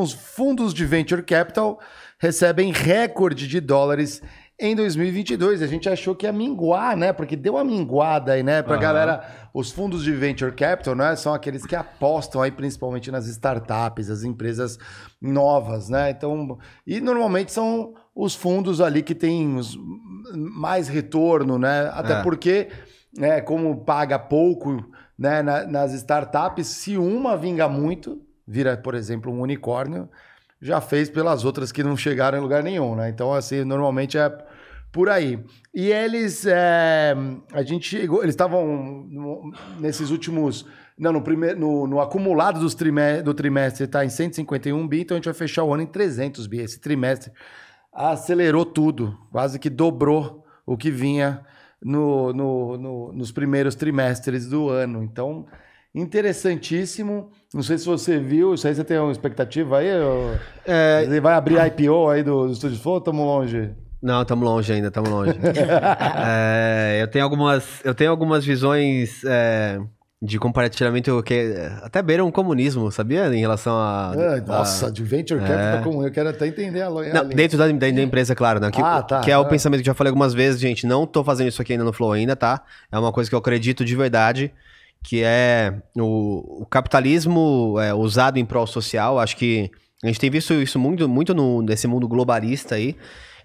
os fundos de venture capital recebem recorde de dólares em 2022. A gente achou que ia minguar, né? Porque deu uma minguada aí, né? para uhum. galera, os fundos de venture capital, né? São aqueles que apostam aí principalmente nas startups, as empresas novas, né? Então, e normalmente são os fundos ali que têm mais retorno, né? Até é. porque, né, como paga pouco, né, nas startups, se uma vinga muito, vira, por exemplo, um unicórnio, já fez pelas outras que não chegaram em lugar nenhum, né? Então, assim, normalmente é por aí. E eles, é, a gente chegou, eles estavam nesses últimos, não, no, primeir, no, no acumulado dos trimestre, do trimestre está em 151 bi, então a gente vai fechar o ano em 300 bi. Esse trimestre acelerou tudo, quase que dobrou o que vinha no, no, no nos primeiros trimestres do ano. Então, interessantíssimo. Não sei se você viu, isso aí você tem uma expectativa aí? Ou... É... Ele vai abrir a IPO aí do, do Estúdio Flow ou estamos longe? Não, estamos longe ainda, estamos longe. é, eu, tenho algumas, eu tenho algumas visões é, de compartilhamento que até beiram um comunismo, sabia? Em relação a. É, nossa, a, de venture é. capital comum, eu quero até entender a, loja. Dentro da, da, empresa, claro, né? Que, ah, tá, que é o é. pensamento que eu já falei algumas vezes, gente. Não estou fazendo isso aqui ainda no Flow ainda, tá? É uma coisa que eu acredito de verdade que é o, o capitalismo é, usado em prol social. Acho que a gente tem visto isso muito, muito no, nesse mundo globalista aí,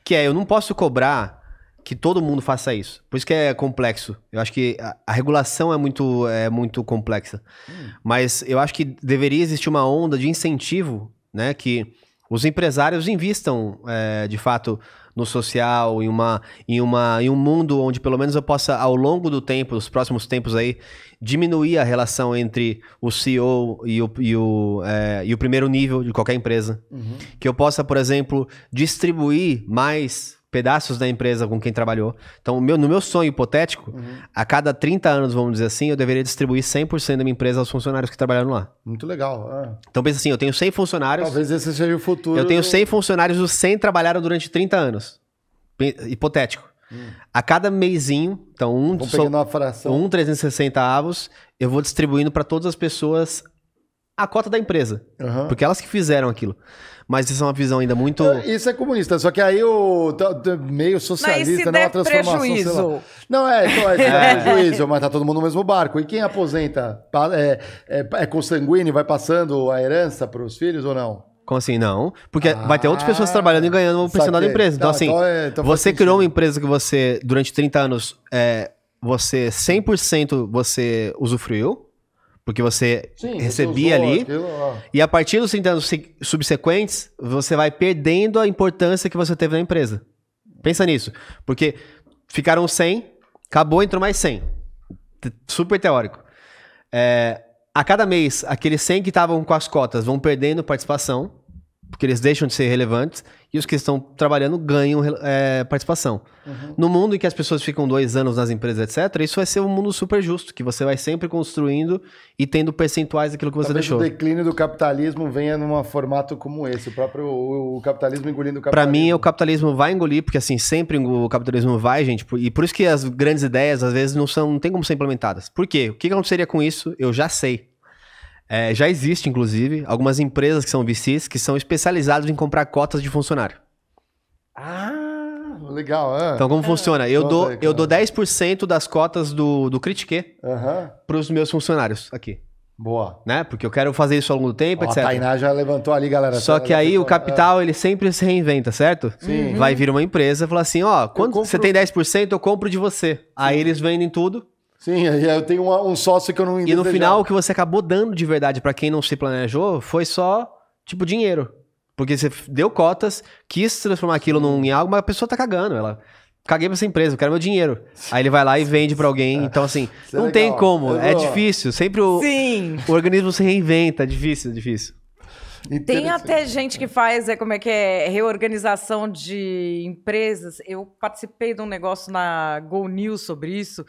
que é eu não posso cobrar que todo mundo faça isso. Por isso que é complexo. Eu acho que a, a regulação é muito, é muito complexa. Hum. Mas eu acho que deveria existir uma onda de incentivo, né? Que os empresários invistam, é, de fato, no social, em, uma, em, uma, em um mundo onde pelo menos eu possa, ao longo do tempo, dos próximos tempos aí, diminuir a relação entre o CEO e o, e o, é, e o primeiro nível de qualquer empresa. Uhum. Que eu possa, por exemplo, distribuir mais pedaços da empresa com quem trabalhou. Então, meu, no meu sonho hipotético, uhum. a cada 30 anos, vamos dizer assim, eu deveria distribuir 100% da minha empresa aos funcionários que trabalharam lá. Muito legal. É. Então, pensa assim, eu tenho 100 funcionários... Talvez esse seja o futuro... Eu tenho 100 funcionários, os 100 trabalharam durante 30 anos. Hipotético. Hum. A cada meizinho, então um, só, uma fração. um 360 avos, eu vou distribuindo para todas as pessoas a cota da empresa. Uhum. Porque elas que fizeram aquilo. Mas isso é uma visão ainda muito. Ah, isso é comunista, só que aí o meio socialista, né? Uma transformação. Prejuízo. Não, é, então, é, é. prejuízo, mas tá todo mundo no mesmo barco. E quem aposenta? É, é, é consanguíneo, vai passando a herança para os filhos ou não? Como assim? Não. Porque ah, vai ter outras pessoas ah, trabalhando e ganhando o percentual da empresa. Então, tá, assim, então é, então você criou uma empresa que você, durante 30 anos, é, você 100% você usufruiu. Porque você Sim, recebia ali. e a partir dos 30 anos subsequentes, você vai perdendo a importância que você teve na empresa. Pensa nisso. Porque ficaram 100, acabou, entrou mais 100. Super teórico. É, a cada mês, aqueles 100 que estavam com as cotas vão perdendo participação porque eles deixam de ser relevantes e os que estão trabalhando ganham é, participação. Uhum. No mundo em que as pessoas ficam dois anos nas empresas, etc., isso vai ser um mundo super justo, que você vai sempre construindo e tendo percentuais daquilo que você Talvez deixou. o declínio do capitalismo venha num formato como esse, o próprio o, o capitalismo engolindo o capitalismo. Para mim, o capitalismo vai engolir, porque assim, sempre o capitalismo vai, gente, e por isso que as grandes ideias, às vezes, não, são, não tem como ser implementadas. Por quê? O que aconteceria com isso? Eu já sei. É, já existe, inclusive, algumas empresas que são VCs que são especializadas em comprar cotas de funcionário. Ah, legal. É. Então, como é. funciona? Eu dou, eu dou 10% das cotas do, do Critique para os meus funcionários aqui. Boa. Né? Porque eu quero fazer isso ao longo do tempo, Ó, etc. A Tainá já levantou ali, galera. Só que aí o capital, é. ele sempre se reinventa, certo? Sim. Vai vir uma empresa e falar assim, ó, quando compro... você tem 10%, eu compro de você. Sim. Aí eles vendem tudo Sim, eu tenho um, um sócio que eu não E no final, o que você acabou dando de verdade para quem não se planejou foi só, tipo, dinheiro. Porque você deu cotas, quis transformar aquilo num, em algo, mas a pessoa tá cagando. Ela caguei pra essa empresa, eu quero meu dinheiro. Aí ele vai lá e vende para alguém. Então, assim, é não tem como. É difícil. Sempre o, Sim. o organismo se reinventa. É difícil, é difícil. Tem até gente que faz, é, como é que é, reorganização de empresas. Eu participei de um negócio na Go News sobre isso,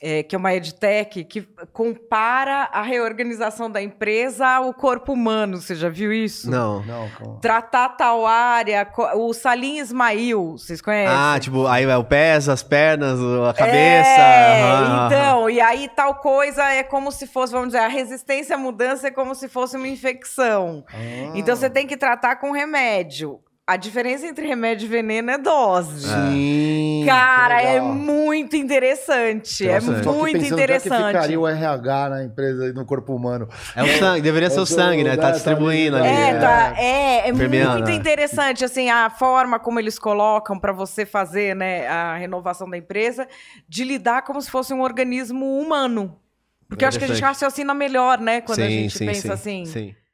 é, que é uma edtech que compara a reorganização da empresa ao corpo humano. Você já viu isso? Não. não como... Tratar tal área, o Salim Ismail, vocês conhecem? Ah, tipo, aí é o pés, as pernas, a cabeça. É, então, e aí tal coisa é como se fosse, vamos dizer, a resistência à mudança é como se fosse uma infecção. Ah. Então você tem que tratar com remédio a diferença entre remédio e veneno é dose. É. Sim. Cara, é muito interessante. É muito interessante. interessante. Que ficaria o RH na empresa no corpo humano. É o sangue, deveria ser o sangue, né? Tá né, distribuindo tá ali. É, tá, né? é, é muito né? interessante assim a forma como eles colocam para você fazer, né, a renovação da empresa, de lidar como se fosse um organismo humano. Porque eu acho que a gente raciocina melhor, né, quando sim, a gente sim, pensa sim, assim. Sim.